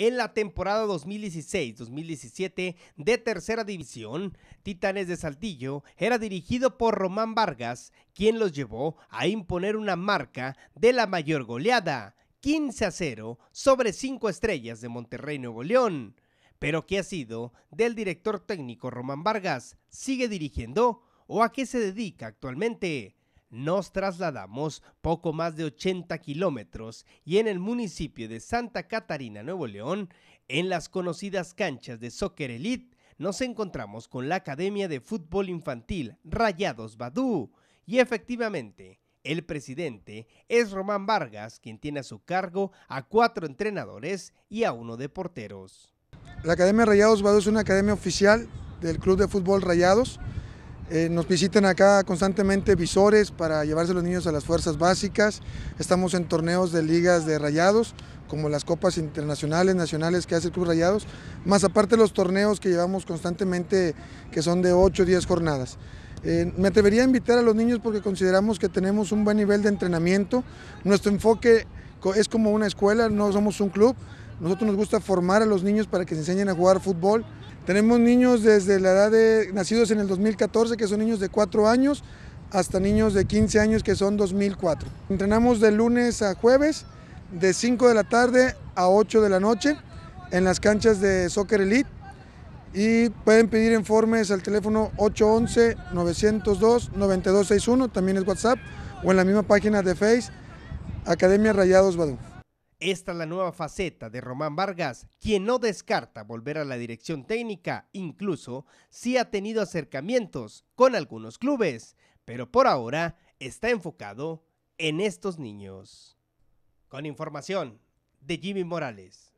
En la temporada 2016-2017 de Tercera División, Titanes de Saltillo era dirigido por Román Vargas, quien los llevó a imponer una marca de la mayor goleada, 15 a 0 sobre 5 estrellas de Monterrey Nuevo León. Pero ¿qué ha sido del director técnico Román Vargas? ¿Sigue dirigiendo o a qué se dedica actualmente? Nos trasladamos poco más de 80 kilómetros y en el municipio de Santa Catarina, Nuevo León, en las conocidas canchas de Soccer Elite, nos encontramos con la Academia de Fútbol Infantil Rayados Badú. Y efectivamente, el presidente es Román Vargas, quien tiene a su cargo a cuatro entrenadores y a uno de porteros. La Academia Rayados Badú es una academia oficial del Club de Fútbol Rayados eh, nos visitan acá constantemente visores para llevarse los niños a las fuerzas básicas. Estamos en torneos de ligas de rayados, como las copas internacionales, nacionales que hace el Club Rayados, más aparte los torneos que llevamos constantemente, que son de 8 o 10 jornadas. Eh, me atrevería a invitar a los niños porque consideramos que tenemos un buen nivel de entrenamiento. Nuestro enfoque es como una escuela, no somos un club. Nosotros nos gusta formar a los niños para que se enseñen a jugar fútbol, tenemos niños desde la edad de nacidos en el 2014, que son niños de 4 años, hasta niños de 15 años, que son 2004. Entrenamos de lunes a jueves, de 5 de la tarde a 8 de la noche, en las canchas de Soccer Elite. Y pueden pedir informes al teléfono 811-902-9261, también es WhatsApp, o en la misma página de Face, Academia Rayados Badú. Esta es la nueva faceta de Román Vargas, quien no descarta volver a la dirección técnica, incluso si ha tenido acercamientos con algunos clubes, pero por ahora está enfocado en estos niños. Con información de Jimmy Morales.